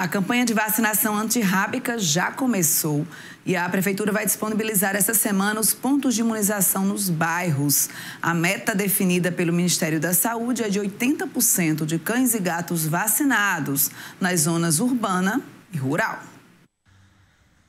A campanha de vacinação antirrábica já começou e a Prefeitura vai disponibilizar essa semana os pontos de imunização nos bairros. A meta definida pelo Ministério da Saúde é de 80% de cães e gatos vacinados nas zonas urbana e rural.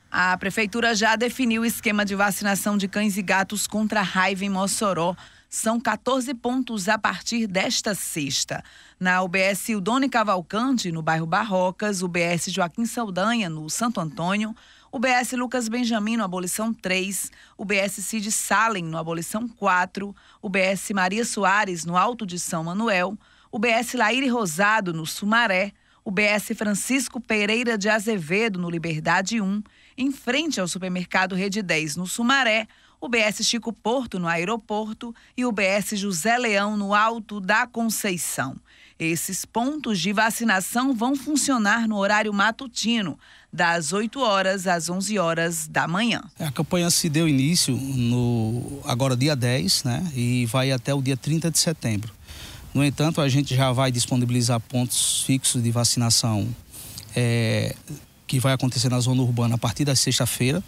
A Prefeitura já definiu o esquema de vacinação de cães e gatos contra a raiva em Mossoró. São 14 pontos a partir desta sexta. Na UBS Udone Cavalcante, no bairro Barrocas, UBS Joaquim Saldanha, no Santo Antônio, UBS Lucas Benjamin, no Abolição 3, UBS Cid Salem, no Abolição 4, UBS Maria Soares, no Alto de São Manuel, UBS Laíre Rosado, no Sumaré, o Francisco Pereira de Azevedo, no Liberdade 1, em frente ao supermercado Rede 10, no Sumaré, o BS Chico Porto no aeroporto e o BS José Leão no Alto da Conceição. Esses pontos de vacinação vão funcionar no horário matutino, das 8 horas às 11 horas da manhã. É, a campanha se deu início no agora dia 10, né, e vai até o dia 30 de setembro. No entanto, a gente já vai disponibilizar pontos fixos de vacinação é, que vai acontecer na zona urbana a partir da sexta-feira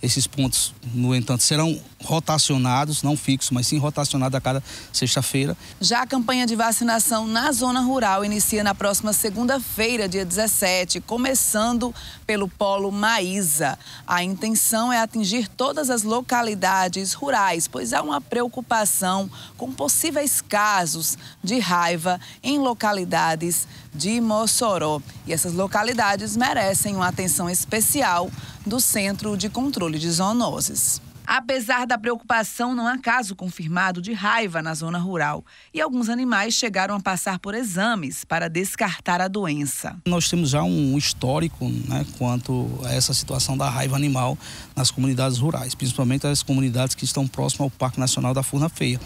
esses pontos, no entanto, serão rotacionados, não fixos, mas sim rotacionados a cada sexta-feira. Já a campanha de vacinação na zona rural inicia na próxima segunda-feira, dia 17, começando pelo Polo Maísa. A intenção é atingir todas as localidades rurais, pois há uma preocupação com possíveis casos de raiva em localidades de Mossoró. E essas localidades merecem uma atenção especial do Centro de Controle de Zoonoses. Apesar da preocupação, não há caso confirmado de raiva na zona rural. E alguns animais chegaram a passar por exames para descartar a doença. Nós temos já um histórico né, quanto a essa situação da raiva animal nas comunidades rurais, principalmente as comunidades que estão próximas ao Parque Nacional da Furna Feia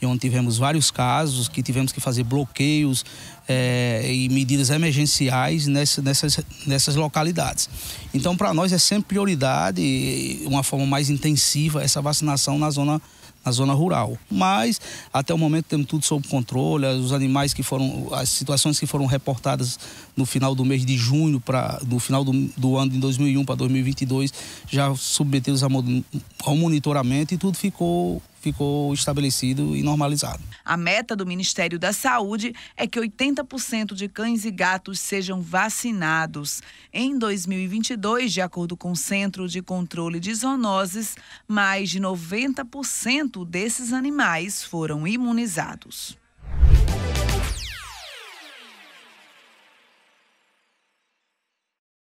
e onde tivemos vários casos que tivemos que fazer bloqueios é, e medidas emergenciais nessa, nessas, nessas localidades. Então, para nós é sempre prioridade, uma forma mais intensiva, essa vacinação na zona na zona rural. Mas até o momento temos tudo sob controle, os animais que foram, as situações que foram reportadas no final do mês de junho para no final do, do, ano de 2001 para 2022 já submetemos ao monitoramento e tudo ficou ficou estabelecido e normalizado. A meta do Ministério da Saúde é que 80% de cães e gatos sejam vacinados. Em 2022, de acordo com o Centro de Controle de Zoonoses, mais de 90% desses animais foram imunizados.